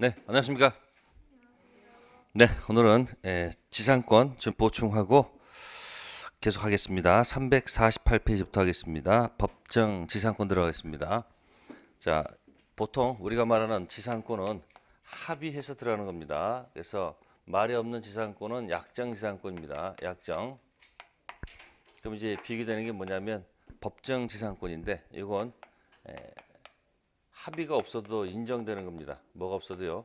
네, 안녕하십니까? 네, 오늘은 예, 지상권 좀 보충하고 계속 하겠습니다. 348페이지부터 하겠습니다. 법정 지상권 들어가겠습니다. 자, 보통 우리가 말하는 지상권은 합의해서 들어가는 겁니다. 그래서 말이 없는 지상권은 약정 지상권입니다. 약정. 그럼 이제 비교되는 게 뭐냐면 법정 지상권인데 이건 예, 합의가 없어도 인정되는 겁니다. 뭐가 없어도요.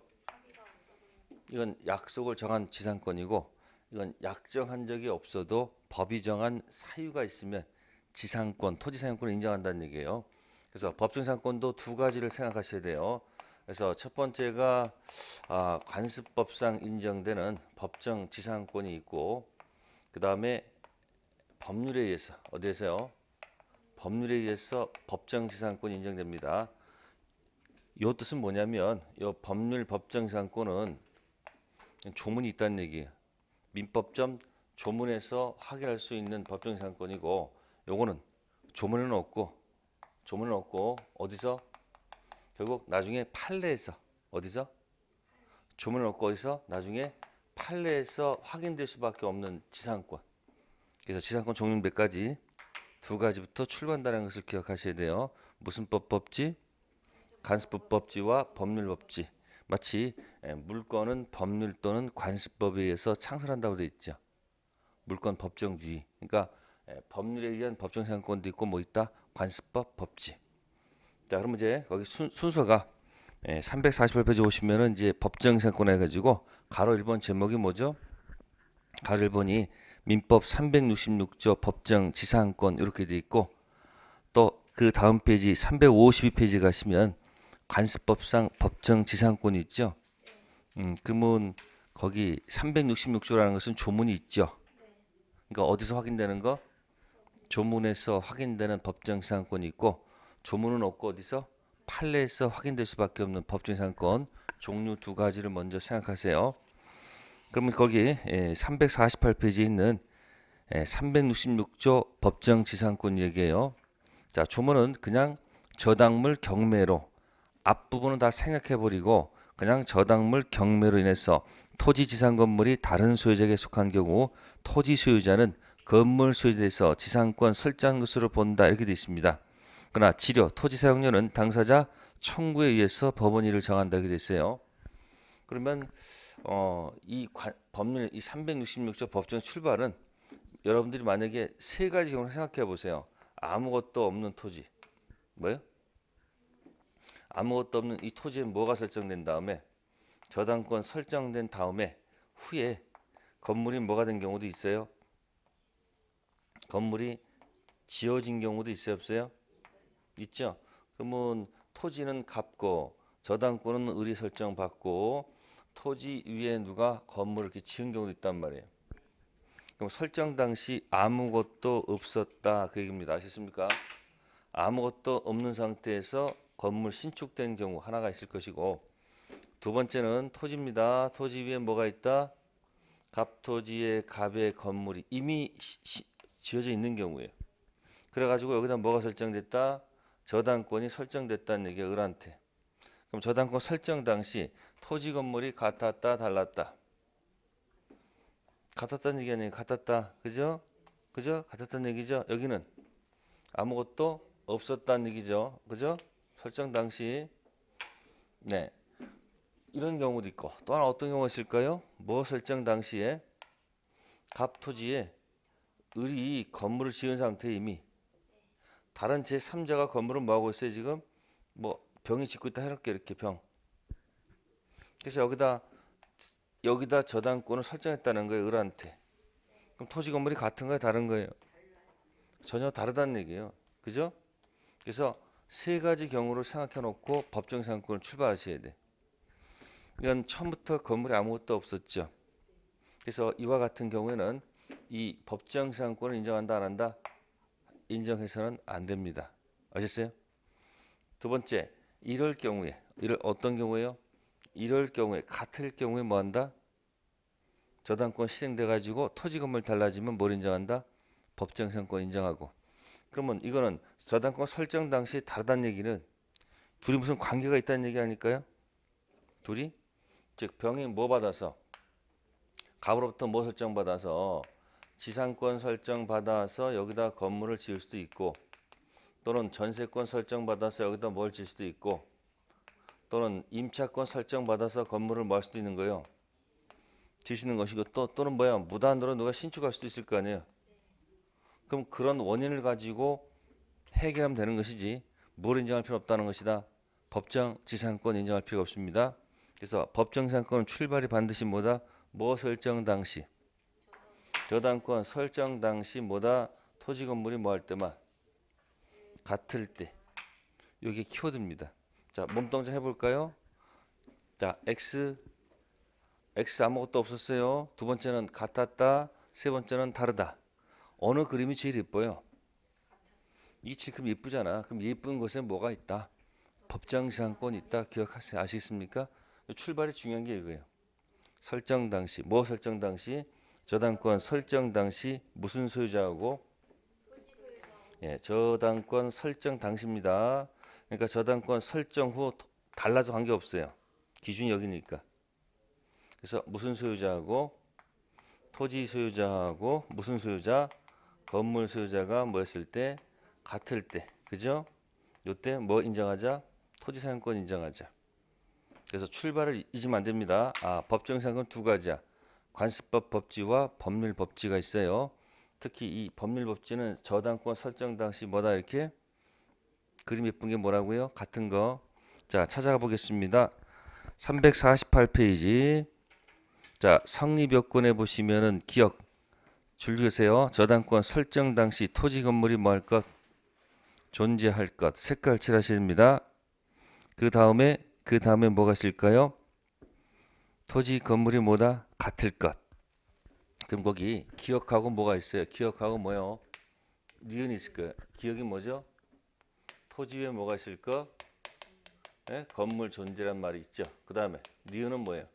이건 약속을 정한 지상권이고 이건 약정한 적이 없어도 법이 정한 사유가 있으면 지상권, 토지 사용권을 인정한다는 얘기예요. 그래서 법정상권도 두 가지를 생각하셔야 돼요. 그래서 첫 번째가 아, 관습법상 인정되는 법정 지상권이 있고 그 다음에 법률에 의해서 어디에서요? 법률에 의해서 법정 지상권이 인정됩니다. 요 뜻은 뭐냐면 요 법률 법정상권은 조문이 있다는 얘기예요. 민법점 조문에서 확인할 수 있는 법정상권이고 요거는 조문은 없고 조문은 없고 어디서 결국 나중에 판례에서 어디서 조문을 얻고 어디서 나중에 판례에서 확인될 수밖에 없는 지상권. 그래서 지상권 종류 몇 가지 두 가지부터 출발한다는 것을 기억하셔야 돼요. 무슨 법 법지 간습법법지와 법률법지 마치 예, 물건은 법률 또는 관습법에 의해서 창설한다고 돼 있죠. 물건 법정주의. 그러니까 예, 법률에 의한 법정사항권도 있고 뭐 있다? 관습법, 법지. 자, 그럼 이제 거기 순, 순서가 348페이지 예, 오시면은 이제 법정사항권 해가지고 가로 1번 제목이 뭐죠? 가로 1번이 민법 366조 법정 지사권 이렇게 돼 있고 또 그 다음 페이지 352페이지 가시면 관습법상 법정 지상권이 있죠. 음, 그러면 거기 366조라는 것은 조문이 있죠. 그러니까 어디서 확인되는 거? 조문에서 확인되는 법정 지상권이 있고 조문은 없고 어디서? 판례에서 확인될 수밖에 없는 법정 지상권 종류 두 가지를 먼저 생각하세요. 그러면 거기 348페이지에 예, 있는 366조 예, 법정 지상권 얘기예요. 자, 조문은 그냥 저당물 경매로 앞부분은 다 생략해버리고 그냥 저당물 경매로 인해서 토지 지상 건물이 다른 소유자에게 속한 경우 토지 소유자는 건물 소유자에서 지상권 설정한 것으로 본다 이렇게 되어 있습니다. 그러나 지료 토지 사용료는 당사자 청구에 의해서 법원이를 정한다 이렇게 되어 있어요. 그러면 어, 이 관, 법률 이 366조 법정 출발은 여러분들이 만약에 세 가지 경우를 생각해 보세요. 아무것도 없는 토지. 뭐요? 아무것도 없는 이 토지에 뭐가 설정된 다음에 저당권 설정된 다음에 후에 건물이 뭐가 된 경우도 있어요. 건물이 지어진 경우도 있어요, 없어요? 있죠. 그러면 토지는 갚고 저당권은 의리 설정 받고 토지 위에 누가 건물을 이렇게 지은 경우도 있단 말이에요. 그럼 설정 당시 아무것도 없었다 그 얘기입니다. 아셨습니까? 아무것도 없는 상태에서 건물 신축된 경우 하나가 있을 것이고 두 번째는 토지입니다. 토지 위에 뭐가 있다? 갑토지의 갑의 건물이 이미 시, 시, 지어져 있는 경우에요. 그래가지고 여기다 뭐가 설정됐다? 저당권이 설정됐다는 얘기야 을한테. 그럼 저당권 설정 당시 토지 건물이 같았다 달랐다. 같았다는 얘기 아니에요. 같았다. 그죠? 그죠? 같았다는 얘기죠. 여기는 아무것도 없었다는 얘기죠. 그죠? 설정 당시 네 이런 경우도 있고 또 하나 어떤 경우가 있을까요? 뭐 설정 당시에 갑 토지에 을이 건물을 지은 상태 이미 다른 제 3자가 건물을 뭐하고 있어요 지금 뭐 병이 짓고 있다 해놓게 이렇게 병 그래서 여기다 여기다 저당권을 설정했다는 거예요 을한테 그럼 토지 건물이 같은 거예요 다른 거예요 전혀 다르다는 얘기예요 그죠 그래서 세 가지 경우를 생각해 놓고 법정 상권을 출발하셔야 돼. 이건 처음부터 건물에 아무것도 없었죠. 그래서 이와 같은 경우에는 이 법정 상권을 인정한다 안 한다 인정해서는 안 됩니다. 아셨어요? 두 번째, 이럴 경우에 이럴 어떤 경우에요? 이럴 경우에 같을 경우에 뭐 한다? 저당권 실행돼 가지고 토지 건물 달라지면 뭘 인정한다? 법정 상권 인정하고 그러면 이거는 저당권 설정 당시 다르다는 얘기는 둘이 무슨 관계가 있다는 얘기 아닐까요? 둘이 즉 병이 뭐 받아서 갑으로부터 뭐 설정 받아서 지상권 설정 받아서 여기다 건물을 지을 수도 있고 또는 전세권 설정 받아서 여기다 뭘 지을 수도 있고 또는 임차권 설정 받아서 건물을 뭐할 수도 있는 거예요. 지시는 것이고 또 또는 뭐야 무단으로 누가 신축할 수도 있을 거 아니에요. 그럼 그런 원인을 가지고 해결하면 되는 것이지 뭘 인정할 필요 없다는 것이다. 법정 지상권 인정할 필요 없습니다. 그래서 법정 지상권은 출발이 반드시 뭐다? 뭐 설정 당시 저당권 설정 당시 뭐다? 토지 건물이 뭐 할 때만 같을 때 이게 키워드입니다. 자 몸동작 해볼까요? 자 x x 아무것도 없었어요. 두 번째는 같았다. 세 번째는 다르다. 어느 그림이 제일 예뻐요? 이 지금 예쁘잖아. 그럼 예쁜 것에 뭐가 있다? 법정시권 있다. 기억하세요. 아시겠습니까? 출발이 중요한 게 이거예요. 설정 당시 뭐 설정 당시 저당권 설정 당시 무슨 소유자하고 예 저당권 설정 당시입니다. 그러니까 저당권 설정 후 달라져 관계 없어요. 기준 여기니까. 그래서 무슨 소유자하고 토지 소유자하고 무슨 소유자 건물 소유자가 뭐였을 때 같을 때 그죠? 요때 뭐 인정하자? 토지 사용권 인정하자. 그래서 출발을 잊으면 안 됩니다. 아, 법정 사용권 두 가지야. 관습법 법지와 법률 법지가 있어요. 특히 이 법률 법지는 저당권 설정 당시 뭐다 이렇게 그림 예쁜 게 뭐라고요? 같은 거. 자, 찾아가 보겠습니다. 348페이지. 자, 성립 여건에 보시면은 기억 줄 그세요. 저당권 설정 당시 토지 건물이 뭐할 것? 존재할 것. 색깔 칠하십니다. 그 다음에 그 다음에 뭐가 있을까요? 토지 건물이 뭐다? 같을 것. 그럼 거기 기억하고 뭐가 있어요? 기억하고 뭐요? 니은 이 있을 거예요. 기억이 뭐죠? 토지 위에 뭐가 있을까? 네? 예? 건물 존재란 말이 있죠. 그 다음에 니은은 뭐예요?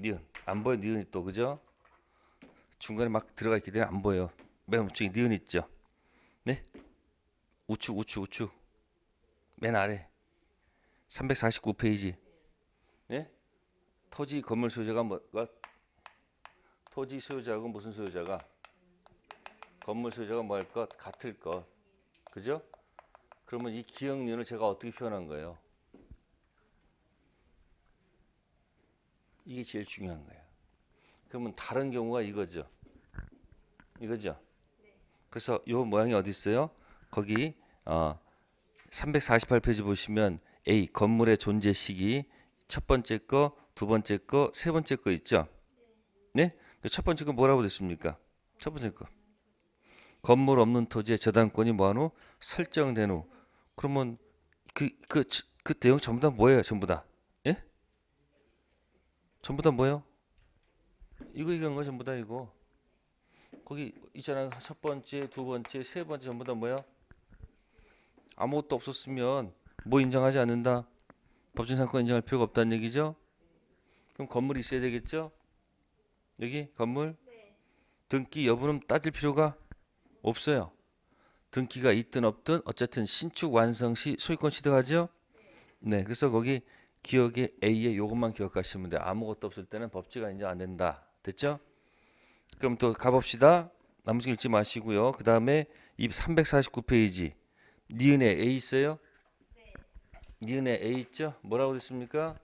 니은. 안 보여 니은이 또 그죠? 중간에 막 들어가 있기 때문에 안보여맨 우측에 니은 있죠. 네? 우측 우측 우측. 맨 아래. 349페이지. 네? 토지 건물 소유자가 뭐, 뭐 토지 소유자하고 무슨 소유자가 건물 소유자가 뭐할 것? 같을 것. 그죠? 그러면 이 기억률을 제가 어떻게 표현한 거예요? 이게 제일 중요한 거예요. 그러면 다른 경우가 이거죠. 이거죠. 그래서 요 모양이 어디 있어요? 거기 어 348페이지 보시면 A 건물의 존재 시기 첫 번째 거, 두 번째 거, 세 번째 거 있죠? 네? 그 첫 번째 거 뭐라고 됐습니까? 첫 번째 거. 건물 없는 토지의 저당권이 뭐한 후 설정된 후 그러면 그 그그 그, 그, 그 내용 전부 다 뭐예요? 전부 다. 예? 전부 다 뭐예요? 이거 얘기한 거 전부 다 이거. 거기 있잖아. 첫 번째, 두 번째, 세 번째 전부 다 뭐야? 아무것도 없었으면 뭐 인정하지 않는다. 법정상권 인정할 필요가 없다는 얘기죠. 그럼 건물이 있어야 되겠죠? 여기 건물 네. 등기 여부는 따질 필요가 없어요. 등기가 있든 없든 어쨌든 신축 완성 시 소유권 취득하죠. 네, 네. 그래서 거기 기억에 A에 요것만 기억하시면 돼 아무것도 없을 때는 법칙 안 인정 안 된다. 됐죠? 그럼 또 가봅시다. 나머지 읽지 마시고요. 그 다음에 349페이지. 니은에 A 있어요? 네. 니은에 A 있죠? 뭐라고 됐습니까?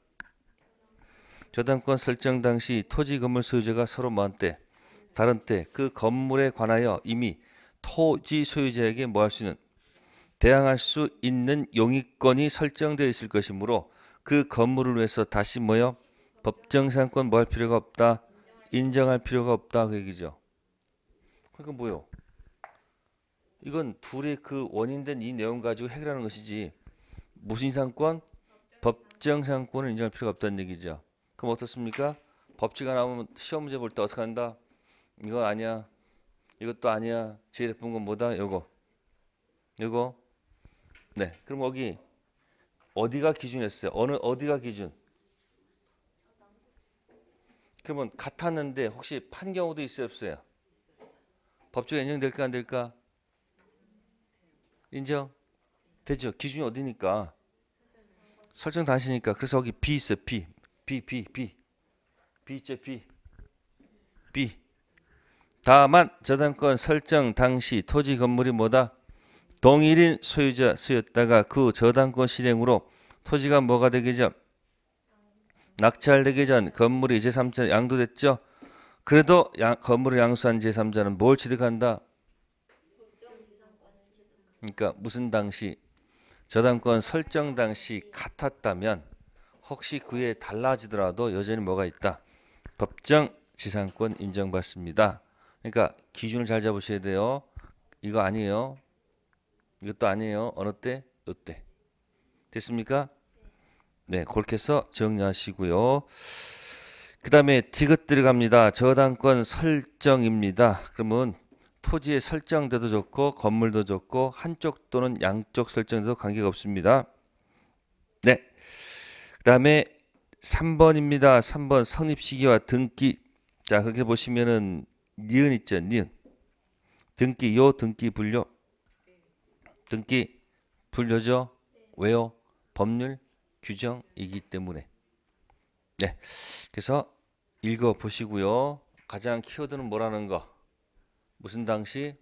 저당권 설정 당시 토지 건물 소유자가 서로 먼때 다른 때 그 건물에 관하여 이미 토지 소유자에게 뭐할수 있는 대항할 수 있는 용의권이 설정되어 있을 것이므로 그 건물을 위해서 다시 모여 법정사권뭐할 필요가 없다. 인정할 필요가 없다 그 얘기죠. 그러니까 뭐요? 이건 둘의 그 원인된 이 내용 가지고 해결하는 것이지 무슨 상권? 법정상권을 인정할 필요가 없다는 얘기죠. 그럼 어떻습니까? 법칙 하나 보면 시험 문제 볼 때 어떻게 한다? 이건 아니야. 이것도 아니야. 제일 예쁜 건 뭐다? 요거. 요거. 네. 그럼 여기 어디가 기준이었어요? 어느 어디가 기준? 그러면 같았는데 혹시 판 경우도 있어요 없어요? 법적 인정될까 안 될까? 인정 되죠. 기준이 어디니까? 설정 다시니까. 그래서 여기 B 있어요. B. B B B B 있죠 B B 다만 저당권 설정 당시 토지 건물이 뭐다? 동일인 소유자 수였다가 그 저당권 실행으로 토지가 뭐가 되겠죠? 낙찰되기 전 건물이 제3자 양도됐죠. 그래도 야, 건물을 양수한 제3자는 뭘 취득한다? 그러니까 무슨 당시 저당권 설정 당시 같았다면 혹시 그에 달라지더라도 여전히 뭐가 있다? 법정 지상권 인정받습니다. 그러니까 기준을 잘 잡으셔야 돼요. 이거 아니에요. 이것도 아니에요. 어느 때? 이때. 됐습니까? 네, 그렇게 해서 정리하시고요. 그 다음에 디귿 들어갑니다. 저당권 설정입니다. 그러면 토지의 설정대도 좋고 건물도 좋고 한쪽 또는 양쪽 설정대도 관계가 없습니다. 네. 그 다음에 3번입니다. 3번 성립시기와 등기. 자, 그렇게 보시면은 니은 있죠. 니은. 등기 요 등기 분류. 등기 분류죠. 왜요? 법률 규정이기 때문에 네 그래서 읽어 보시고요 가장 키워드는 뭐라는 거 무슨 당시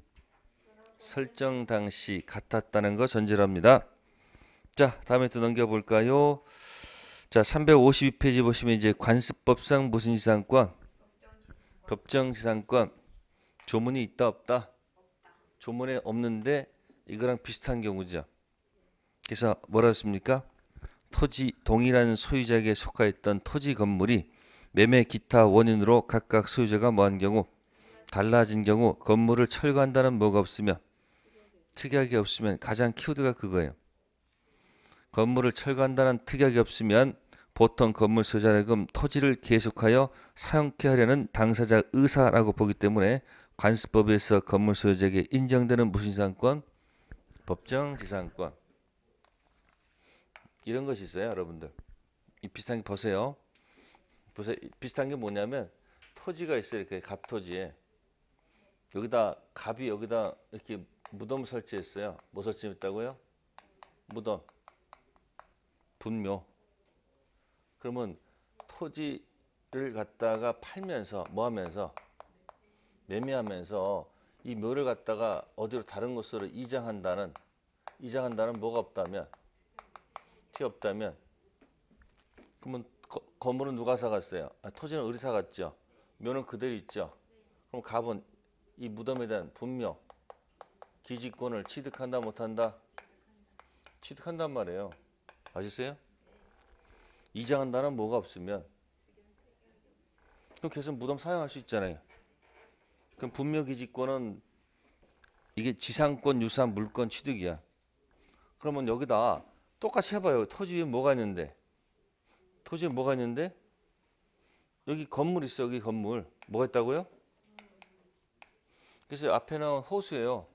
설정 당시 같았다는 거 전제랍니다 자 다음에 또 넘겨볼까요 자 352페이지 보시면 이제 관습법상 무슨 지상권 법정 지상권 조문이 있다 없다 조문에 없는데 이거랑 비슷한 경우죠 그래서 뭐라 했습니까 토지 동일한 소유자에게 속하였던 토지 건물이 매매 기타 원인으로 각각 소유자가 뭐한 경우 달라진 경우 건물을 철거한다는 뭐가 없으면 특약이 없으면 가장 키워드가 그거예요. 건물을 철거한다는 특약이 없으면 보통 건물 소유자금 토지를 계속하여 사용케 하려는 당사자 의사라고 보기 때문에 관습법에서 건물 소유자에게 인정되는 무신상권, 법정지상권, 이런 것이 있어요, 여러분들. 이 비슷한 게 보세요. 보세요. 비슷한 게 뭐냐면 토지가 있어요. 이렇게 갑토지에 여기다 갑이 여기다 이렇게 무덤 설치했어요. 뭐 설치했다고요? 무덤. 분묘. 그러면 토지를 갖다가 팔면서 뭐 하면서 매매하면서 이 묘를 갖다가 어디로 다른 곳으로 이장한다는 이장한다는 뭐가 없다면 티 없다면 그러면 거, 건물은 누가 사갔어요? 아, 토지는 을이 사갔죠. 묘는 그대로 있죠. 그럼 갑은 이 무덤에 대한 분묘 기지권을 취득한다 못한다? 취득한단 말이에요. 아셨어요? 이장한다는 뭐가 없으면 그럼 계속 무덤 사용할 수 있잖아요. 그럼 분묘기지권은 이게 지상권, 유산, 물권 취득이야. 그러면 여기다 똑같이 해봐요. 토지 위에 뭐가 있는데? 토지에 뭐가 있는데? 여기 건물 있어. 여기 건물. 뭐가 있다고요? 그래서 앞에는 호수예요.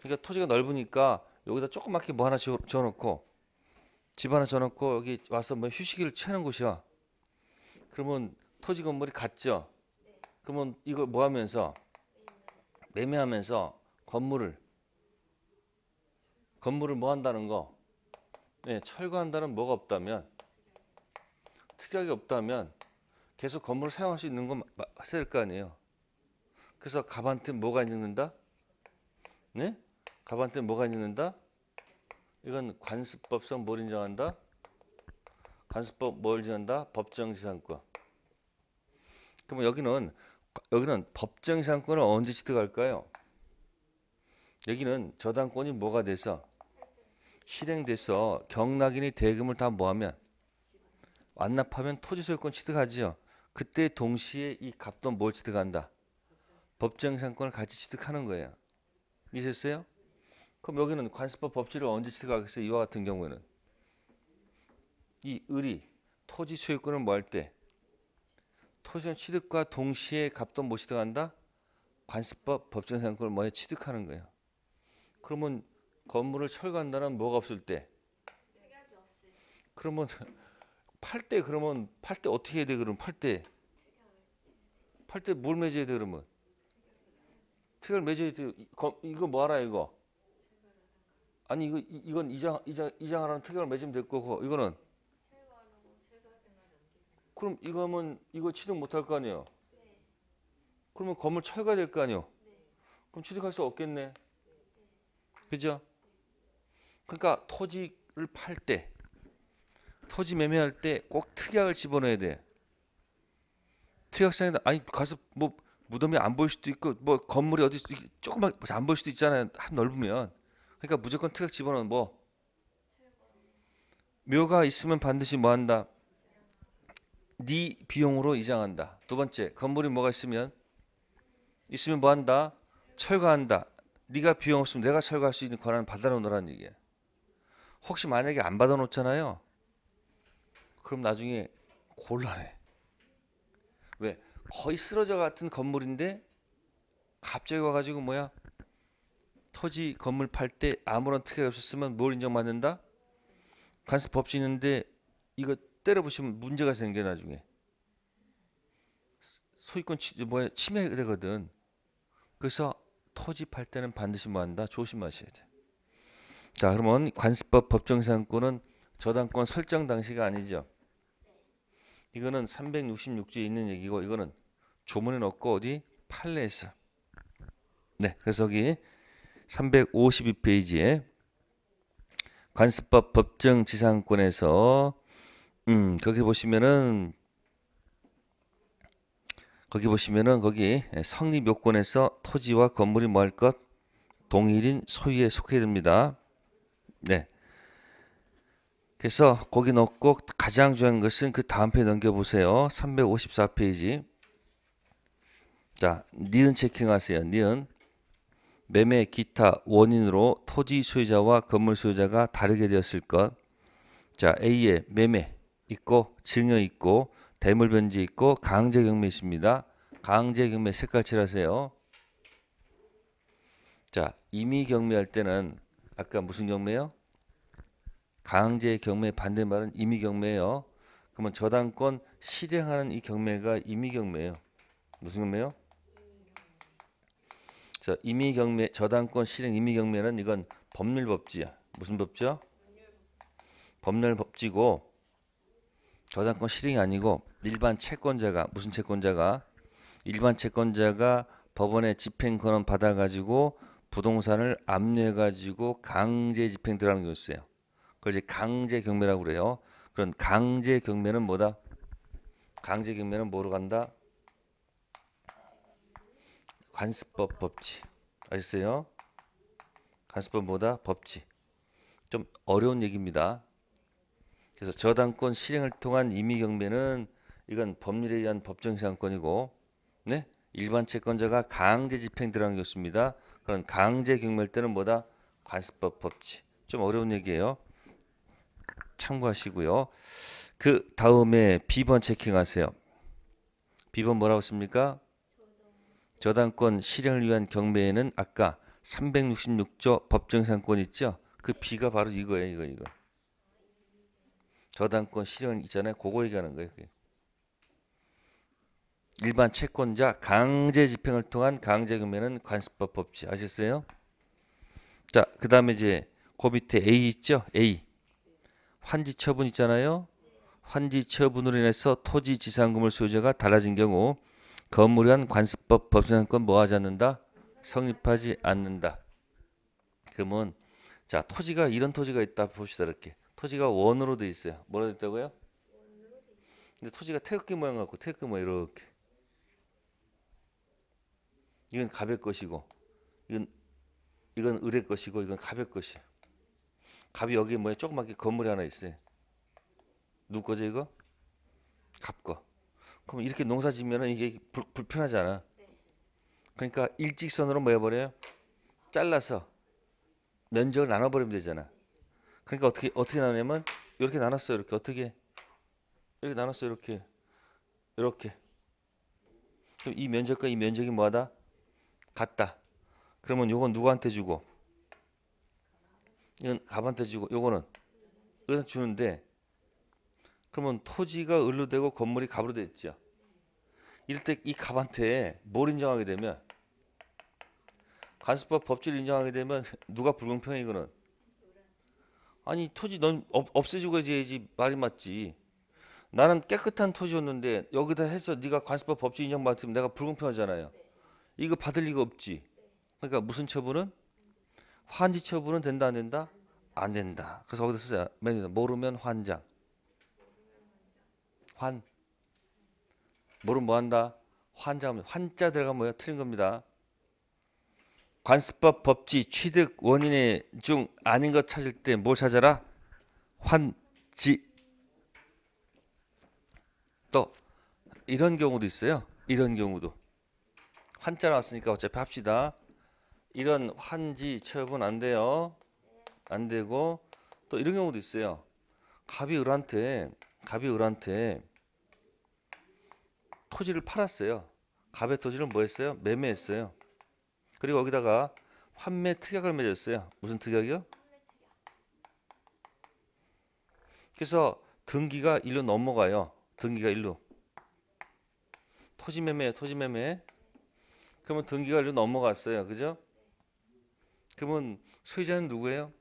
그러니까 토지가 넓으니까 여기다 조그맣게 뭐 하나 지어놓고 집 하나 지어놓고 여기 와서 뭐 휴식을 취하는 곳이야. 그러면 토지 건물이 같죠. 그러면 이걸 뭐 하면서 매매하면서 건물을 건물을 뭐 한다는 거 예, 철거한다는 뭐가 없다면 특약이 없다면 계속 건물을 사용할 수 있는 건 맞을 거 아니에요. 그래서 갑한테 뭐가 있는다? 네? 갑한테 뭐가 있는다? 이건 관습법상 뭘 인정한다? 관습법 뭘 인정한다? 법정지상권. 그럼 여기는 여기는 법정지상권을 언제 취득할까요? 여기는 저당권이 뭐가 돼서 실행돼서 경락인이 대금을 다 모하면 완납하면 토지 소유권 취득하지요. 그때 동시에 이 갑도 뭘 취득한다? 법정상권을 같이 취득하는 거예요. 이해됐어요? 그럼 여기는 관습법 법칙을 언제 취득하겠어요? 이와 같은 경우에는 이 을이 토지 소유권을 뭐 할 때토지 취득과 동시에 갑도 못 취득한다? 관습법 법정상권을 뭐에 취득하는 거예요. 그러면 건물을 철거한다는 뭐가 없을 때? 그러면 팔 때 그러면 팔 때 어떻게 해야 돼 그럼 팔 때? 팔때뭘 맺어야 돼 그러면? 특별 맺어야 돼. 이거 뭐 알아 이거? 아니 이거 이건 이장 이장 이장하라는 특별을 맺으면 될 거고 이거는 그럼 이거 하면 이거 취득 못할 거 아니에요? 네. 그러면 건물 철거될 거 아니에요? 네. 그럼 취득할 수 없겠네. 네. 그죠? 그러니까 토지를 팔 때, 토지 매매할 때 꼭 특약을 집어넣어야 돼. 특약상에 아니 가서 뭐 무덤이 안 보일 수도 있고 뭐 건물이 어디 조금만 뭐 안 보일 수도 있잖아요. 한 넓으면 그러니까 무조건 특약 집어넣는 뭐 묘가 있으면 반드시 뭐 한다. 네 비용으로 이장한다. 두 번째 건물이 뭐가 있으면 있으면 뭐 한다. 철거한다. 네가 비용 없으면 내가 철거할 수 있는 권한을 받아놓으라는 얘기야. 혹시 만약에 안 받아놓잖아요. 그럼 나중에 곤란해. 왜? 거의 쓰러져 같은 건물인데 갑자기 와가지고 뭐야? 토지 건물 팔 때 아무런 특혜가 없었으면 뭘 인정받는다? 간섭 법시 있는데 이거 때려부시면 문제가 생겨 나중에 소유권 뭐 침해되거든. 그래서 토지 팔 때는 반드시 뭐 한다? 조심하셔야 돼. 자, 그러면 관습법 법정상권은 저당권 설정 당시가 아니죠. 이거는 366조에 있는 얘기고 이거는 조문에 넣고 어디 판례에서 네, 그래서 여기 352페이지에 관습법 법정 지상권에서 음, 거기 보시면은 거기 보시면은 거기 성립 요건에서 토지와 건물이 뭐할 것 동일인 소유에 속해 됩니다. 네. 그래서 거기 넣고 가장 중요한 것은 그 다음 페이지 넘겨보세요. 354페이지. 자, 니은 체킹하세요. 니은. 매매 기타 원인으로 토지 소유자와 건물 소유자가 다르게 되었을 것. 자, A의 매매 있고 증여 있고 대물 변제 있고 강제 경매 있습니다. 강제 경매 색깔 칠하세요. 자, 임의 경매할 때는 아까 무슨 경매요? 강제 경매 반대말은 임의 경매예요. 그러면 저당권 실행하는 이 경매가 임의 경매예요. 무슨 경매요? 자, 임의 경매 저당권 실행 임의 경매는 이건 법률 법지야. 무슨 법지 법률 법지고 저당권 실행이 아니고 일반 채권자가 무슨 채권자가 일반 채권자가 법원의 집행권을 받아가지고 부동산을 압류해가지고 강제 집행 들어가는 게 있어요. 그걸 강제 경매라고 그래요. 그런 강제 경매는 뭐다? 강제 경매는 뭐로 간다? 관습법 법칙. 아셨어요? 관습법 뭐다? 법칙. 좀 어려운 얘기입니다. 그래서 저당권 실행을 통한 임의 경매는 이건 법률에 의한 법정시권이고 네? 일반 채권자가 강제 집행 들어간 것입니다. 그런 강제 경매 때는 뭐다? 관습법 법칙. 좀 어려운 얘기예요. 참고하시고요. 그 다음에 비번 체킹하세요. 비번 뭐라고 씁니까? 저당권 실현을 위한 경매에는 아까 366조 법정상권 있죠? 그비가 바로 이거예요. 이거 이거. 저당권 실현 있잖아요. 그거 얘기하는 거예요. 그게. 일반 채권자 강제 집행을 통한 강제 금매는 관습법 법치 아셨어요? 자, 그다음에 이제 그 밑에 A 있죠? A. 환지 처분 있잖아요. 환지 처분으로 인해서 토지 지상금을 소유자가 달라진 경우 건물이란 관습법 법상권 뭐 하지 않는다? 성립하지 않는다. 그러면 자 토지가 이런 토지가 있다 봅시다 이렇게 토지가 원으로 돼 있어요. 뭐라돼 있다고요? 근데 토지가 태극기 모양 같고 태극기 모양 이렇게 이건 갑의 것이고 이건 이건 을의 것이고 이건 갑의 것이에요. 갑이 여기 뭐야 조그맣게 건물이 하나 있어요. 누구 거죠 이거? 갑 거. 그럼 이렇게 농사 지면 이게 불, 불편하잖아. 네. 그러니까 일직선으로 뭐 해버려요? 잘라서 면적을 나눠버리면 되잖아. 그러니까 어떻게 어떻게 나누냐면 이렇게 나눴어요. 이렇게 어떻게 이렇게 나눴어요. 이렇게 이렇게. 그럼 이 면적과 이 면적이 뭐하다? 같다. 그러면 요건 누구한테 주고? 이건 갑한테 주고 요거는 의건 주는데 그러면 토지가 을로 되고 건물이 갑으로 됐죠. 이럴 때이 갑한테 뭘 인정하게 되면 간수법 법질 인정하게 되면 누가 불공평해 이거는 아니 토지 넌 없, 애주고 해야지 말이 맞지 나는 깨끗한 토지였는데 여기다 해서 네가 관습법 법지 인정받으면 내가 불공평하잖아요. 이거 받을 리가 없지. 그러니까 무슨 처분은 환지 처분은 된다 안 된다? 안 된다. 그래서 거기서 쓰자. 맨 모르면 환장. 환. 모르면 뭐 한다? 환자 환자 들어가 뭐야? 틀린 겁니다. 관습법 법지 취득 원인의 중 아닌 것 찾을 때 뭘 찾아라? 환지. 또 이런 경우도 있어요. 이런 경우도. 환자 나왔으니까 어차피 합시다. 이런 환지 처분 안 돼요. 안 되고 또 이런 경우도 있어요. 갑이 을한테 갑이 을한테 토지를 팔았어요. 갑의 토지를 뭐 했어요? 매매했어요. 그리고 여기다가 환매 특약을 맺었어요. 무슨 특약이요? 그래서 등기가 일로 넘어가요. 등기가 일로 토지 매매, 토지 매매. 그러면 등기가 일로 넘어갔어요. 그죠? 그러면 소유자는 누구예요?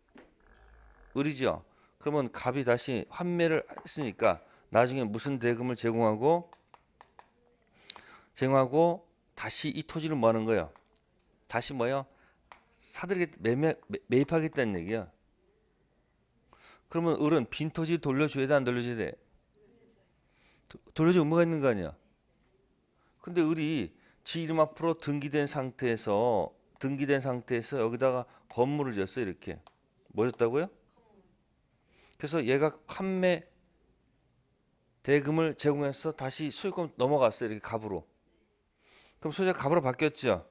을이죠. 그러면 갑이 다시 환매를 했으니까 나중에 무슨 대금을 제공하고 제공하고 다시 이 토지를 뭐 하는 거예요? 다시 뭐요? 사들게 매매 매입하겠다는 얘기야. 그러면 을은 빈 토지 돌려줘야 돼안 돌려줘야 돼? 돌려줄 의무가 있는 거 아니야? 근데 을이 지 이름 앞으로 등기된 상태에서 등기된 상태에서 여기다가 건물을 지었어 요 이렇게 뭐 졌다고요? 그래서 얘가 판매 대금을 제공해서 다시 소유권 넘어갔어 이렇게 갑으로 그럼 소유자 갑으로 바뀌었죠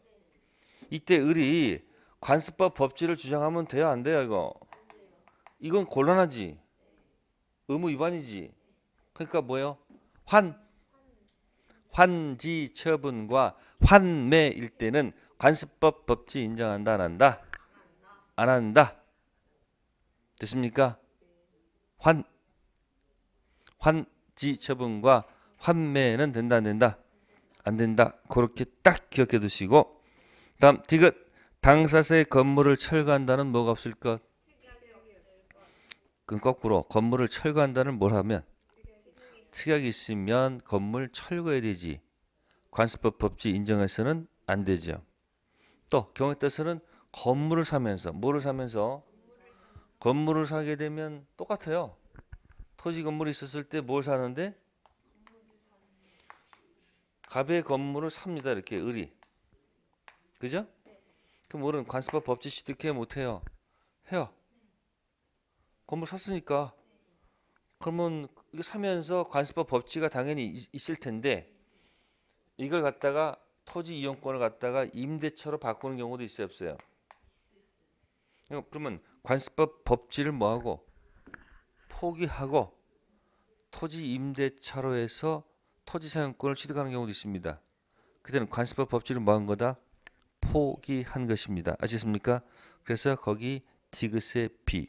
이때 을이 관습법 법제를 주장하면 돼요 안 돼요 이거 이건 곤란하지 의무 위반이지 그러니까 뭐예요 환 환지 처분과 환매일 때는 관습법 법치 인정한다 안 한다? 안 한다. 됐습니까? 환 환지 처분과 환매는 된다 안 된다? 안 된다. 그렇게 딱 기억해 두시고 다음 디귿 당사세의 건물을 철거한다는 뭐가 없을 것? 그 거꾸로 건물을 철거한다는 뭘 하면 특약이 있으면 건물 철거해야 되지 관습법 법지 인정해서는 안 되죠. 또 경우에 따라서는 건물을 사면서 뭐를 사면서 건물을 사게 되면 똑같아요. 토지 건물이 있었을 때 뭘 사는데 갑의 건물을 삽니다. 이렇게 을이. 그죠? 그럼 을은 관습법 법칙 취득해 못해요. 해요. 건물 샀으니까 그러면 사면서 관습법 법칙이 당연히 있, 을 텐데 이걸 갖다가 토지 이용권을 갖다가 임대차로 바꾸는 경우도 있어요 없어요? 그러면 관습법 법지를 뭐하고 포기하고 토지 임대차로 해서 토지 사용권을 취득하는 경우도 있습니다. 그때는 관습법 법지를 뭐한 거다? 포기한 것입니다. 아시겠습니까? 그래서 거기 디귿의 비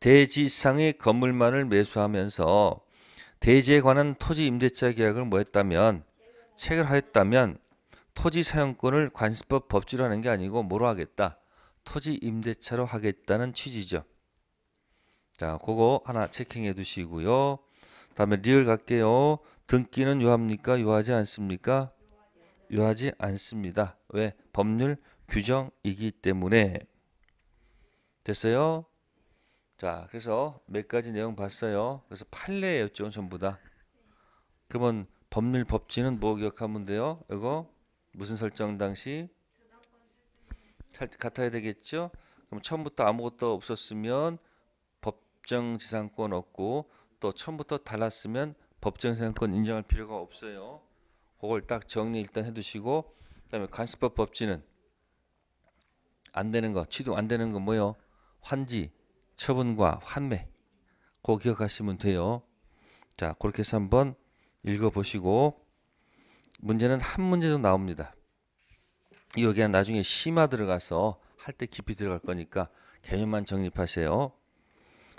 대지상의 건물만을 매수하면서 대지에 관한 토지 임대차 계약을 뭐했다면 체결하였다면 토지 사용권을 관습법 법지로 하는 게 아니고 뭐로 하겠다. 토지 임대차로 하겠다는 취지죠. 자, 그거 하나 체킹해 두시고요. 다음에 리을 갈게요. 등기는 요합니까? 요하지 않습니까? 요하지 않습니다. 왜? 법률 규정이기 때문에. 됐어요? 자, 그래서 몇 가지 내용 봤어요. 그래서 판례였죠, 전부 다. 그러면 법률 법지는 뭐 기억하면 돼요? 이거 무슨 설정 당시 같아야 되겠죠? 그럼 처음부터 아무것도 없었으면 법정지상권 없고 또 처음부터 달랐으면 법정지상권 인정할 필요가 없어요. 그걸 딱 정리 일단 해두시고 그다음에 관습법 법지는 안 되는 거 취득 안 되는 거 뭐요? 환지 처분과 환매 그 기억하시면 돼요. 자 그렇게 해서 한번 읽어보시고 문제는 한 문제도 나옵니다. 여기는 나중에 심화 들어가서 할 때 깊이 들어갈 거니까 개념만 정립하세요.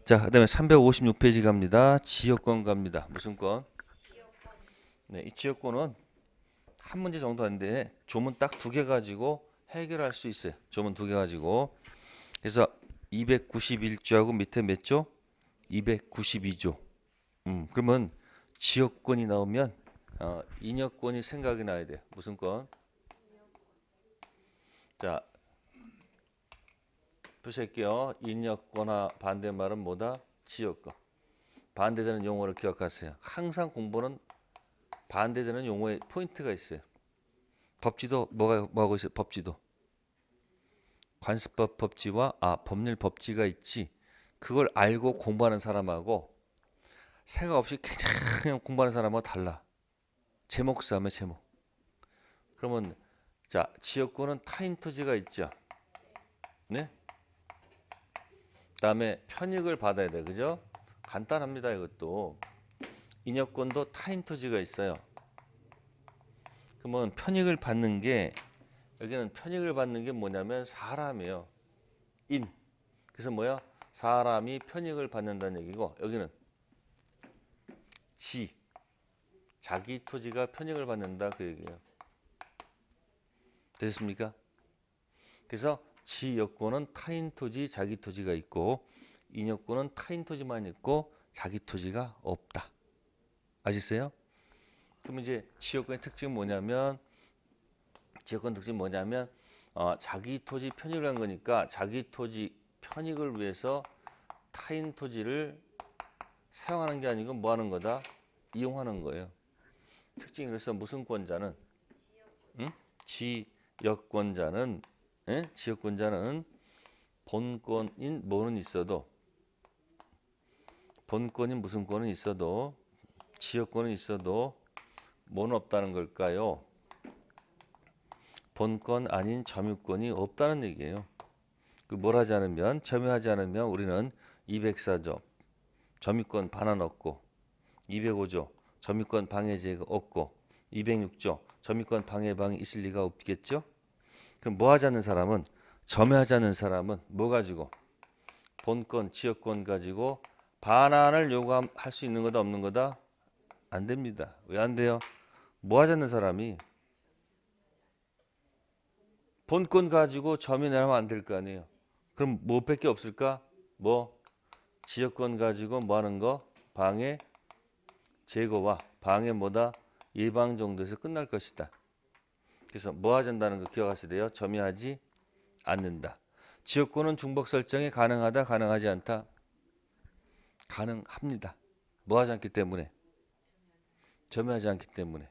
자, 그다음에 356페이지 갑니다. 지역권 갑니다. 무슨 권? 지역권. 네, 이 지역권은 한 문제 정도 인데 조문 딱 두 개 가지고 해결할 수 있어요. 조문 두 개 가지고. 그래서 291조하고 밑에 몇 조? 292조. 음, 그러면 지역권이 나오면 어, 인여권이 생각이 나야 돼. 무슨 권? 자, 표시게요 인여권화 반대말은 뭐다? 지역권. 반대되는 용어를 기억하세요. 항상 공부는 반대되는 용어의 포인트가 있어요. 법지도 뭐가 뭐하고 있어요? 법지도. 관습법 법지와 아 법률 법지가 있지 그걸 알고 공부하는 사람하고 생각 없이 그냥 공부하는 사람하고 달라 제목 싸움에 제목 그러면 자 지역구는 타인 토지가 있죠 네 그다음에 편익을 받아야 돼 그죠 간단합니다 이것도 인여권도 타인 토지가 있어요 그러면 편익을 받는 게 여기는 편익을 받는 게 뭐냐면 사람이에요. 인. 그래서 뭐야? 사람이 편익을 받는다는 얘기고 여기는 지. 자기 토지가 편익을 받는다 그 얘기예요. 되습니까 그래서 지 여권은 타인 토지, 자기 토지가 있고 인 여권은 타인 토지만 있고 자기 토지가 없다. 아시세요? 그럼 이제 지 여권의 특징은 뭐냐면 지역권 특징이 뭐냐면 어, 자기 토지 편익을 한 거니까 자기 토지 편익을 위해서 타인 토지를 사용하는 게 아니고 뭐 하는 거다? 이용하는 거예요. 특징이 그래서 무슨 권자는 응? 지역권자는 예? 지역권자는 본권인 뭐는 있어도 본권인 무슨 권은 있어도 지역권은 있어도 뭐는 없다는 걸까요? 본권 아닌 점유권이 없다는 얘기예요. 그 뭘 하지 않으면 점유하지 않으면 우리는 204조 점유권 반환 없고 205조 점유권 방해죄가 없고 206조 점유권 방해방이 있을 리가 없겠죠. 그럼 뭐 하지 않는 사람은 점유하지 않는 사람은 뭐 가지고 본권 지역권 가지고 반환을 요구할 수 있는 거다 없는 거다 안 됩니다. 왜 안 돼요? 뭐 하지 않는 사람이 본권 가지고 점유내라면 안 될 거 아니에요. 그럼 뭐밖에 없을까? 뭐 지역권 가지고 뭐 하는 거? 방해 제거와 방해 뭐다? 예방 정도에서 끝날 것이다. 그래서 뭐 하잔다는 거 기억하셔야 돼요. 점유하지 않는다. 지역권은 중복 설정이 가능하다 가능하지 않다. 가능합니다. 뭐 하지 않기 때문에 점유하지 않기 때문에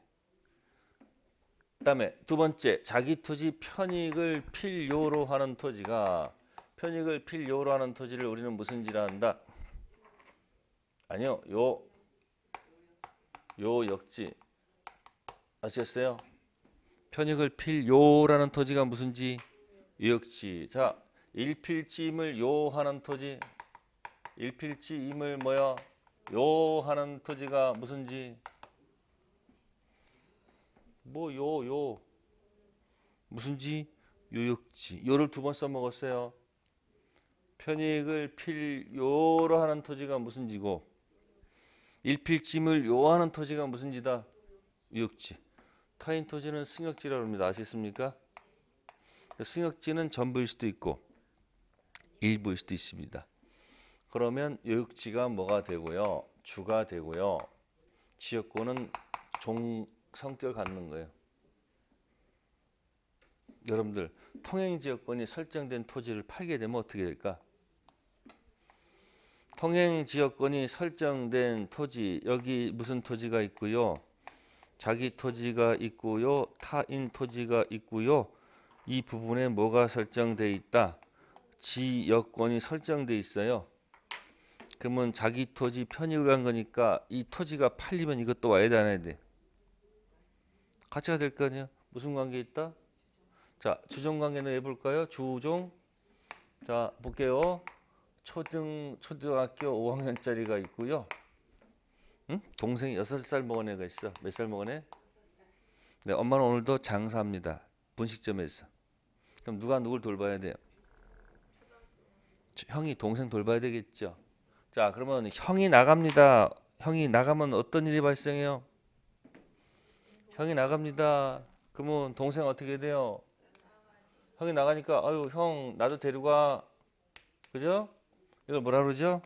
그다음에 두 번째 자기 토지 편익을 필요로 하는 토지가 편익을 필요로 하는 토지를 우리는 무슨 지라 한다? 아니요. 요 요 역지 아시겠어요? 편익을 필요라는 토지가 무슨지 역지 자 일필지임을 요하는 토지 일필지임을 뭐야 요하는 토지가 무슨지 뭐요요 무슨 지 요육지 요를 두 번 써먹었어요. 편익을 필요로 하는 토지가 무슨 지고 일필짐을 요하는 토지가 무슨 지다 요육지 타인 토지는 승역지라고 합니다. 아시겠습니까? 승역지는 전부일 수도 있고 일부일 수도 있습니다. 그러면 요육지가 뭐가 되고요? 주가 되고요. 지역구는 종 성격 을 갖는 거예요. 여러분들 통행 지역권이 설정된 토지를 팔게 되면 어떻게 될까? 통행 지역권이 설정된 토지 여기 무슨 토지가 있고요. 자기 토지가 있고요. 타인 토지가 있고요. 이 부분에 뭐가 설정돼 있다. 지역권이 설정돼 있어요. 그러면 자기 토지 편입을 한 거니까 이 토지가 팔리면 이것도 와야 되나야 돼. 가치가 될거 아니야. 무슨 관계 있다? 자, 주종 관계는 해 볼까요? 주종. 자, 볼게요. 초등 초등학교 5학년짜리가 있고요. 응? 동생이 6살 먹은 애가 있어. 몇 살 먹은 애? 네, 엄마는 오늘도 장사합니다. 분식점에서. 그럼 누가 누굴 돌봐야 돼요? 형이 동생 돌봐야 되겠죠. 자, 그러면 형이 나갑니다. 형이 나가면 어떤 일이 발생해요? 형이 나갑니다. 그러면 동생 어떻게 돼요? 형이 나가니까 아유 형 나도 데리고 그죠? 이걸 뭐라 그러죠?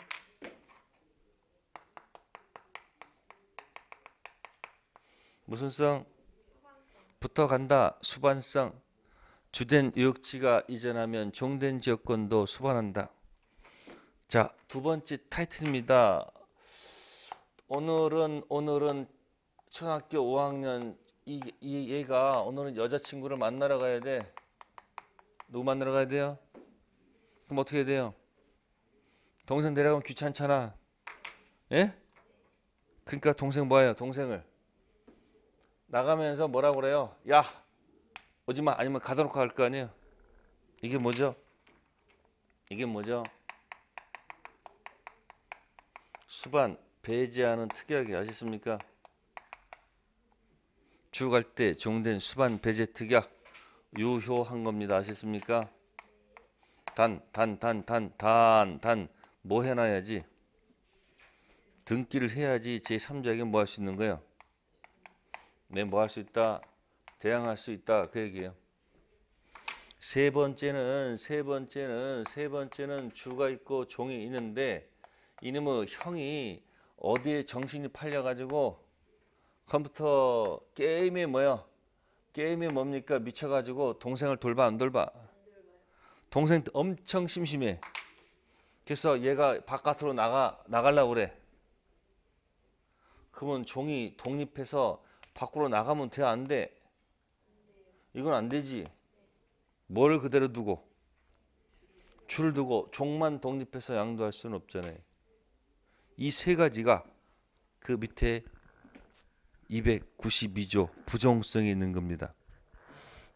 무슨 성? 붙어 간다. 수반성. 주된 유역지가 이전하면 종된 지역권도 수반한다. 자, 두 번째 타이틀입니다. 오늘은 오늘은 초등학교 5학년 이, 이 얘가 오늘은 여자친구를 만나러 가야 돼. 누구 만나러 가야 돼요? 그럼 어떻게 해야 돼요? 동생 데려가면 귀찮잖아. 예? 그러니까 동생 뭐예요? 동생을 나가면서 뭐라 그래요? 야 오지마 아니면 가둬놓고 갈거 아니에요? 이게 뭐죠? 이게 뭐죠? 수반 배제하는 특이하게 아셨습니까? 주갈 때 정된 수반 배제 특약 유효한 겁니다. 아셨습니까? 단, 단, 단, 단, 단, 단, 뭐 해놔야지? 등기를 해야지 제3자에게 뭐 할 수 있는 거예요? 네, 뭐할 수 있다? 대항할 수 있다. 그 얘기예요. 세 번째는, 세 번째는, 세 번째는 주가 있고 종이 있는데 이놈의 형이 어디에 정신이 팔려가지고 컴퓨터 게임이 뭐야? 게임이 뭡니까? 미쳐가지고 동생을 돌봐 안 돌봐? 동생 엄청 심심해. 그래서 얘가 바깥으로 나가 나가려고 그래. 그러면 종이 독립해서 밖으로 나가면 돼안 돼? 이건 안 되지. 뭐를 그대로 두고 줄을 두고 종만 독립해서 양도할 수는 없잖아요. 이 세 가지가 그 밑에 292조 부정성이 있는 겁니다.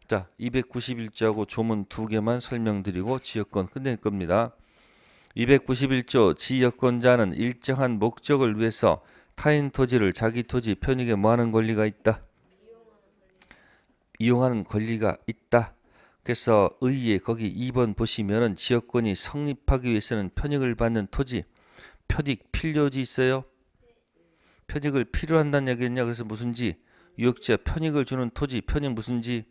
자, 291조하고 조문 두 개만 설명드리고 지역권 끝낼 겁니다. 291조 지역권자는 일정한 목적을 위해서 타인 토지를 자기 토지 편익에 모하는 권리가 있다. 이용하는 권리가 있다. 그래서 의의 거기 2번 보시면은 지역권이 성립하기 위해서는 편익을 받는 토지, 편익 필요지 있어요. 편익을 필요한다는 얘기냐 그래서 무슨지 유역지와 편익을 주는 토지 편익 무슨지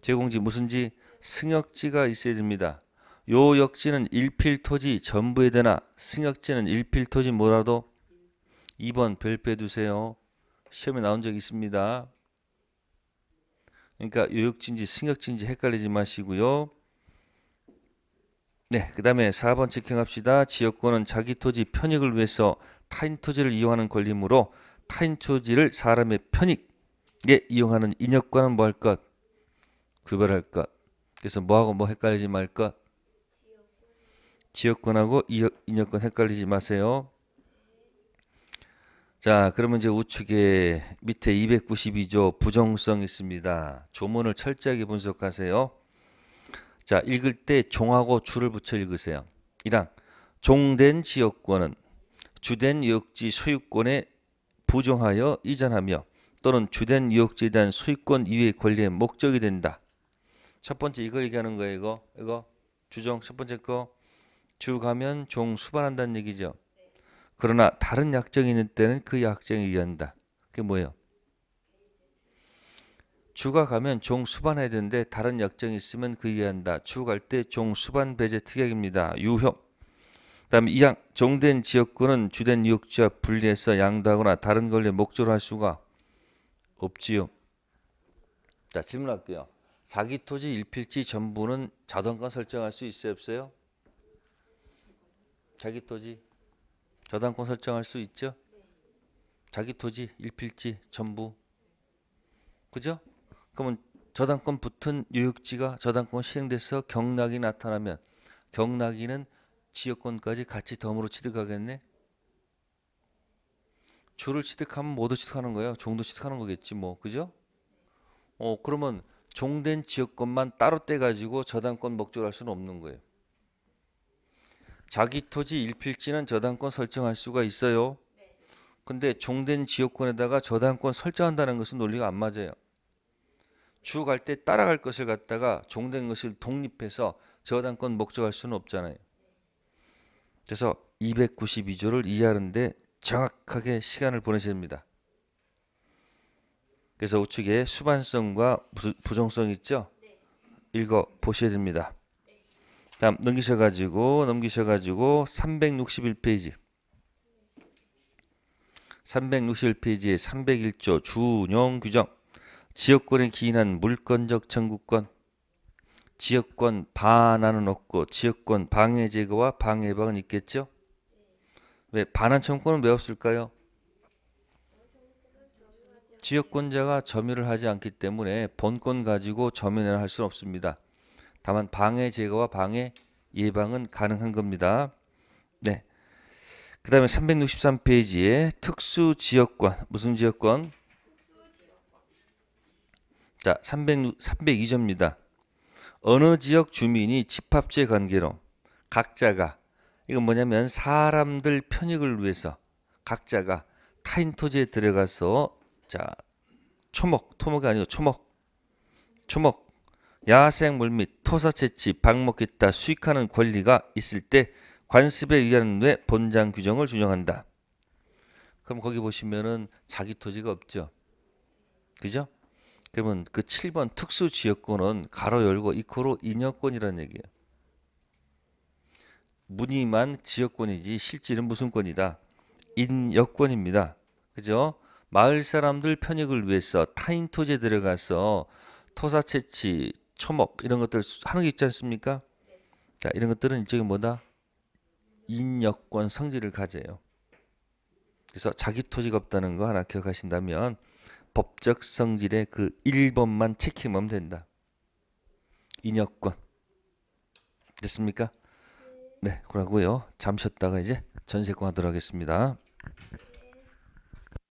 제공지 무슨지 승역지가 있어야 됩니다. 요 역지는 일필토지 전부에 되나 승역지는 일필토지 뭐라도 2번 별 빼두세요. 시험에 나온 적이 있습니다. 그러니까 요역지인지 승역지인지 헷갈리지 마시고요. 네, 그 다음에 4번 체킹합시다. 지역권은 자기 토지 편익을 위해서 타인 토지를 이용하는 권리므로 타인 토지를 사람의 편익에 이용하는 인역과는 뭐할 것? 구별할 것. 그래서 뭐하고 뭐 헷갈리지 말 것. 지역권하고 인역권 헷갈리지 마세요. 자, 그러면 이제 우측에 밑에 292조 부정성 있습니다. 조문을 철저하게 분석하세요. 자, 읽을 때 종하고 줄을 붙여 읽으세요. 1항 종된 지역권은 주된 역지 소유권에 부정하여 이전하며 또는 주된 유역지에 대한 소유권 이외의 권리의 목적이 된다. 첫 번째 이거 얘기하는 거예요. 이거 이거 주정 첫 번째 거주 가면 종 수반한다는 얘기죠. 그러나 다른 약정이 있는 때는 그 약정에 의한다. 그게 뭐예요? 주가 가면 종 수반해야 되는데 다른 약정이 있으면 그이해한다. 주갈때 종 수반 배제 특약입니다. 유효 그다음에 이양 종된 지역구는 주된 유역지와 분리해서 양도하거나 다른 권리 목조로 할 수가 없지요. 자 질문할게요. 자기 토지 일필지 전부는 자동권 설정할 수 있어요 없어요? 자기 토지 저당권 설정할 수 있죠? 자기 토지 일필지 전부 그죠? 그러면 저당권 붙은 유역지가 저당권 실행돼서 경락이 나타나면 경락이는 지역권까지 같이 덤으로 취득하겠네. 주를 취득하면 모두 취득하는 거예요. 종도 취득하는 거겠지 뭐. 그죠? 어, 그러면 종된 지역권만 따로 떼 가지고 저당권 목적할 수는 없는 거예요. 자기 토지 일필지는 저당권 설정할 수가 있어요. 근데 종된 지역권에다가 저당권 설정한다는 것은 논리가 안 맞아요. 주갈 때 따라갈 것을 갖다가 종된 것을 독립해서 저당권 목적할 수는 없잖아요. 그래서 292조를 이해하는데 정확하게 시간을 보내셔야 됩니다. 그래서 우측에 수반성과 부정성 있죠? 네. 읽어 보셔야 됩니다. 다음 넘기셔가지고 넘기셔가지고 361페이지 361페이지에 301조 준용 규정 지역권에 기인한 물권적 청구권, 지역권 반환은 없고 지역권 방해 제거와 방해 예방은 있겠죠? 왜 반환 청구권은 왜 없을까요? 지역권자가 점유를 하지 않기 때문에 본권 가지고 점유를 할 수는 없습니다. 다만 방해 제거와 방해 예방은 가능한 겁니다. 네. 그 다음에 363페이지에 특수 지역권, 무슨 지역권? 자, 300, 302점입니다. 어느 지역 주민이 집합체 관계로 각자가 이건 뭐냐면 사람들 편익을 위해서 각자가 타인 토지에 들어가서 자 초목 토목이 아니고 초목 초목 야생 물및 토사 채취 방목 기타 수익하는 권리가 있을 때 관습에 의한 뇌 본장 규정을 준용한다. 그럼 거기 보시면은 자기 토지가 없죠. 그죠? 그러면 그 7번 특수 지역권은 가로 열고 이코로 인여권이라는 얘기예요. 무늬만 지역권이지 실질은 무슨 권이다? 인여권입니다. 그죠? 마을 사람들 편익을 위해서 타인 토지에 들어가서 토사 채취, 초목 이런 것들 하는 게 있지 않습니까? 네. 자, 이런 것들은 일종의 뭐다? 인여권 성질을 가져요. 그래서 자기 토지가 없다는 거 하나 기억하신다면 법적 성질의 그 1번만 체킹하면 된다. 인여권. 됐습니까? 네, 그러고요. 잠셨다가 이제 전세권 하도록 하겠습니다.